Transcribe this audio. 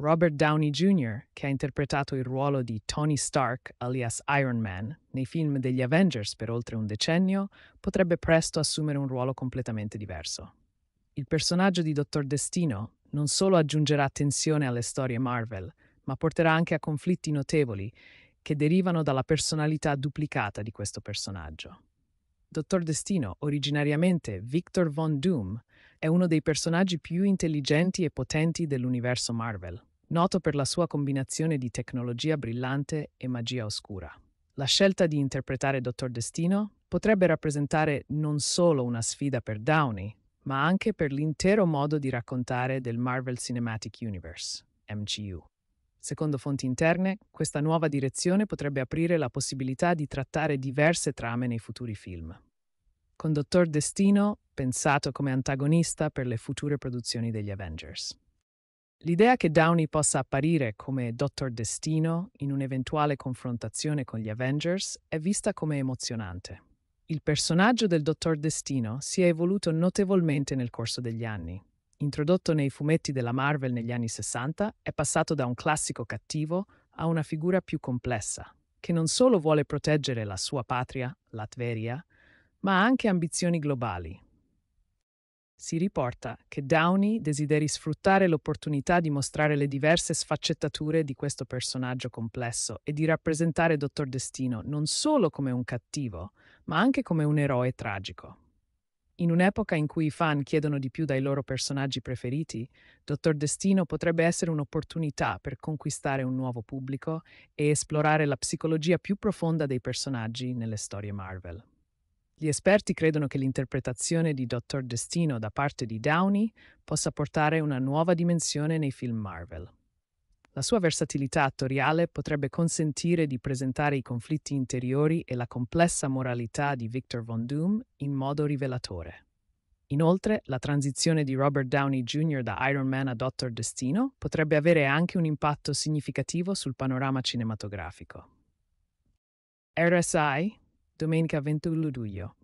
Robert Downey Jr., che ha interpretato il ruolo di Tony Stark, alias Iron Man, nei film degli Avengers per oltre un decennio, potrebbe presto assumere un ruolo completamente diverso. Il personaggio di Dottor Destino non solo aggiungerà tensione alle storie Marvel, ma porterà anche a conflitti notevoli che derivano dalla personalità duplicata di questo personaggio. Dottor Destino, originariamente Victor Von Doom, è uno dei personaggi più intelligenti e potenti dell'universo Marvel noto per la sua combinazione di tecnologia brillante e magia oscura. La scelta di interpretare Dottor Destino potrebbe rappresentare non solo una sfida per Downey, ma anche per l'intero modo di raccontare del Marvel Cinematic Universe, MCU. Secondo fonti interne, questa nuova direzione potrebbe aprire la possibilità di trattare diverse trame nei futuri film. Con Dottor Destino pensato come antagonista per le future produzioni degli Avengers. L'idea che Downey possa apparire come Dottor Destino in un'eventuale confrontazione con gli Avengers è vista come emozionante. Il personaggio del Dottor Destino si è evoluto notevolmente nel corso degli anni. Introdotto nei fumetti della Marvel negli anni 60, è passato da un classico cattivo a una figura più complessa, che non solo vuole proteggere la sua patria, l'Atveria, ma ha anche ambizioni globali, si riporta che Downey desideri sfruttare l'opportunità di mostrare le diverse sfaccettature di questo personaggio complesso e di rappresentare Dottor Destino non solo come un cattivo, ma anche come un eroe tragico. In un'epoca in cui i fan chiedono di più dai loro personaggi preferiti, Dottor Destino potrebbe essere un'opportunità per conquistare un nuovo pubblico e esplorare la psicologia più profonda dei personaggi nelle storie Marvel. Gli esperti credono che l'interpretazione di Dottor Destino da parte di Downey possa portare una nuova dimensione nei film Marvel. La sua versatilità attoriale potrebbe consentire di presentare i conflitti interiori e la complessa moralità di Victor Von Doom in modo rivelatore. Inoltre, la transizione di Robert Downey Jr. da Iron Man a Dottor Destino potrebbe avere anche un impatto significativo sul panorama cinematografico. RSI, domenica 21 luglio.